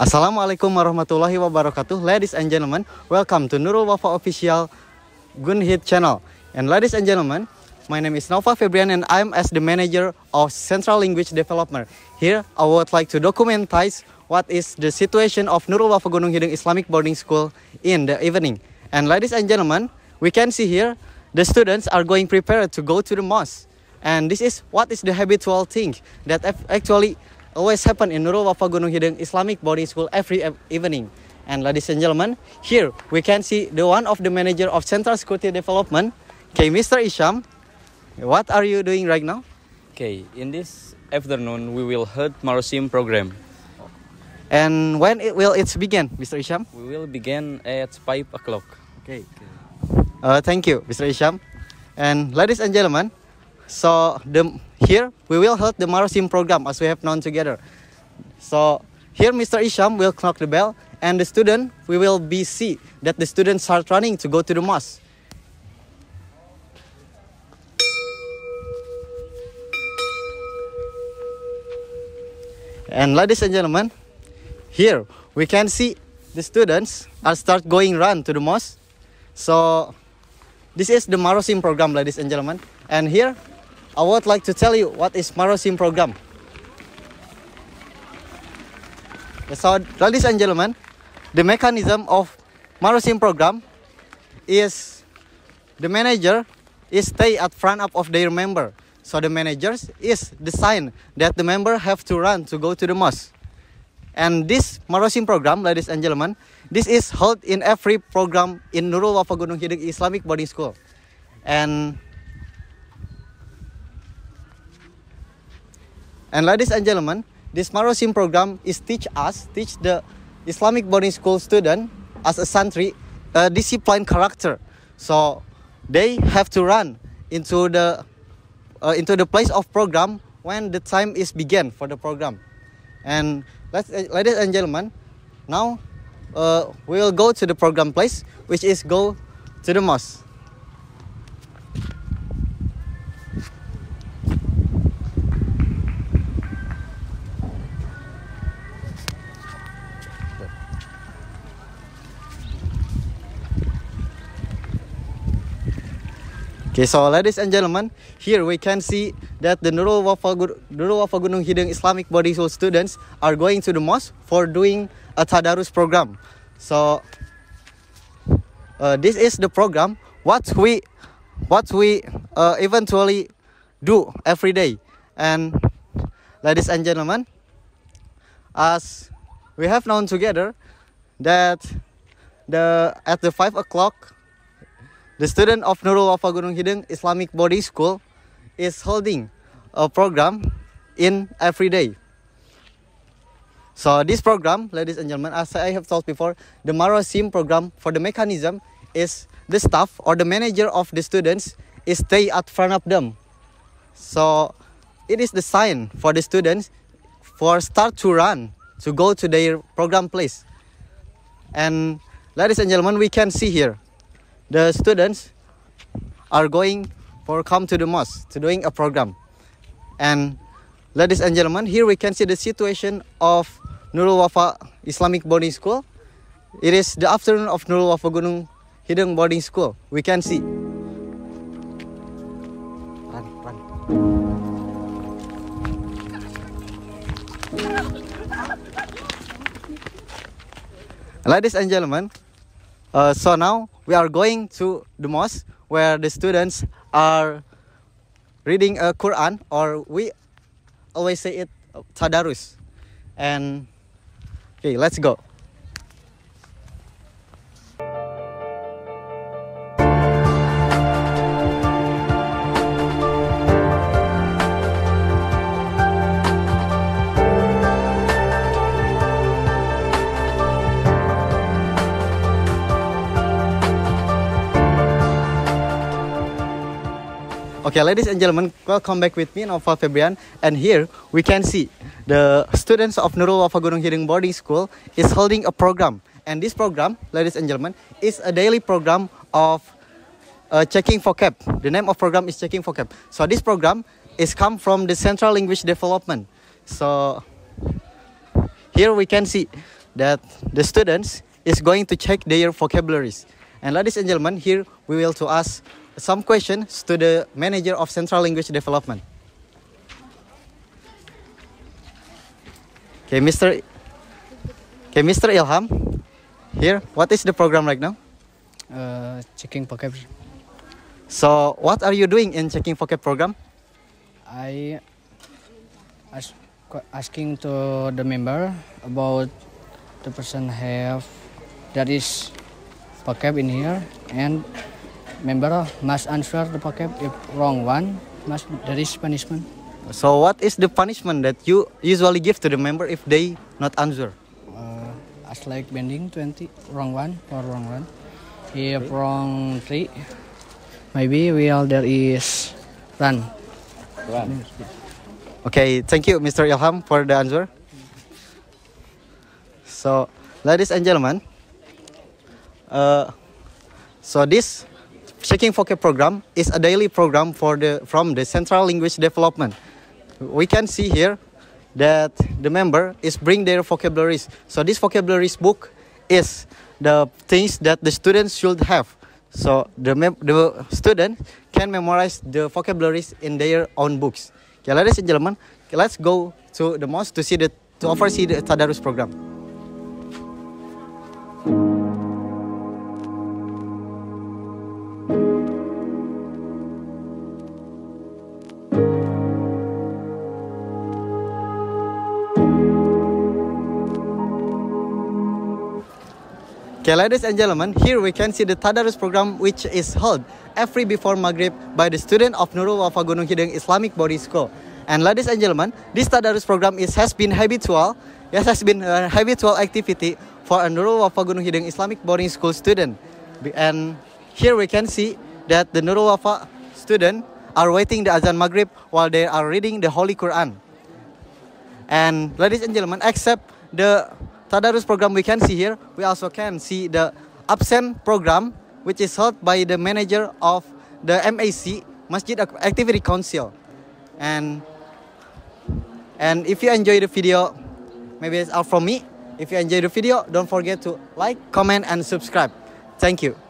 Assalamualaikum warahmatullahi wabarakatuh Ladies and gentlemen, welcome to Nurul Wafa Official Gunhit Channel And ladies and gentlemen, my name is Nova Febrian and I'm as the manager of Central Language Development Here, I would like to documentize what is the situation of Nurul Wafa Gunung Hidung Islamic Boarding School in the evening And ladies and gentlemen, we can see here the students are going prepared to go to the mosque and this is what is the habitual thing that actually always happen in Nurul Wafa Gunung Hideng Islamic Boarding School every evening. And ladies and gentlemen, here we can see the one of the manager of Central Security Development, okay, Mr. Isham. What are you doing right now? Okay, in this afternoon we will head Marosim program. And when it will it begin, Mr. Isham? We will begin at 5 o'clock. Okay. Uh, thank you, Mr. Isham. And ladies and gentlemen, so the here, we will hold the Marosim program as we have known together. So here Mr. Isham will knock the bell and the student, we will be see that the students are running to go to the mosque. And ladies and gentlemen, here we can see the students are start going run to the mosque. So this is the Marosim program, ladies and gentlemen. And here I would like to tell you what is Marosim program. So, ladies and gentlemen, the mechanism of Marosim program is the manager is stay at front up of their member. So the managers is the sign that the member have to run to go to the mosque. And this Marosim program, ladies and gentlemen, this is held in every program in Nurul Wafa Gunung Islamic Boarding School. And And ladies and gentlemen, this Marosim program is teach us, teach the Islamic boarding school student as a santri, a disciplined character. So they have to run into the uh, into the place of program when the time is begin for the program. And let's, uh, ladies and gentlemen, now uh, we will go to the program place, which is go to the mosque. Okay, so ladies and gentlemen, here we can see that the Nurul Wafa, Nurul Wafa Gunung Islamic Boarding School students are going to the mosque for doing a Tadarus program. So uh, this is the program what we what we uh, eventually do every day. And ladies and gentlemen, as we have known together that the at the five o'clock the student of Nurul Wafa Gunung Islamic Boarding School is holding a program in every day. So this program, ladies and gentlemen, as I have told before, the marasim program for the mechanism is the staff or the manager of the students is stay at front of them. So it is the sign for the students for start to run to go to their program place. And ladies and gentlemen, we can see here the students are going for come to the mosque to doing a program. And ladies and gentlemen, here we can see the situation of Nurul Wafa Islamic Boarding School. It is the afternoon of Nurul Wafa Gunung Hidung Boarding School. We can see. Run, run. ladies and gentlemen, uh, so now we are going to the mosque where the students are reading a Quran or we always say it tadarus and okay let's go Okay, ladies and gentlemen, welcome back with me, Nova Fabian. And here we can see the students of Nurul Wafa Gunung Boarding School is holding a program. And this program, ladies and gentlemen, is a daily program of uh, checking for cap. The name of program is checking for cap. So this program is come from the Central Language Development. So here we can see that the students is going to check their vocabularies. And ladies and gentlemen, here we will to ask some questions to the manager of Central Language Development. Okay, Mr. Okay, Mr. Ilham, here, what is the program right now? Uh, checking vocab. So, what are you doing in checking vocab program? I ask, asking to the member about the person have that is vocab in here and member must answer the vocab if wrong one must there is punishment. So what is the punishment that you usually give to the member if they not answer? Uh, as like bending 20, wrong one for wrong one. If okay. wrong three, maybe we all there is run. Run. Okay, thank you Mr. Ilham for the answer. So, ladies and gentlemen, uh, so this Seeking Vocab program is a daily program for the, from the Central Language Development. We can see here that the member is bring their vocabularies. So this vocabularies book is the things that the students should have. So the, the student can memorize the vocabularies in their own books. Okay, ladies and gentlemen, let's go to the mosque to see the to oversee the Tadarus program. Okay, ladies and gentlemen, here we can see the Tadarus program which is held every before Maghrib by the student of Nurul Wafa Gunung Hideng Islamic Body School. And ladies and gentlemen, this Tadarus program is, has been habitual, yes, has been a habitual activity for a Nurul Wafa Gunung Hideng Islamic Boarding School student. And here we can see that the Nurul Wafa student are waiting the Azan Maghrib while they are reading the Holy Quran. And ladies and gentlemen, except the Tadarus program we can see here, we also can see the absent program which is held by the manager of the MAC, Masjid Activity Council. And and if you enjoy the video, maybe it's all from me. If you enjoy the video, don't forget to like, comment, and subscribe. Thank you.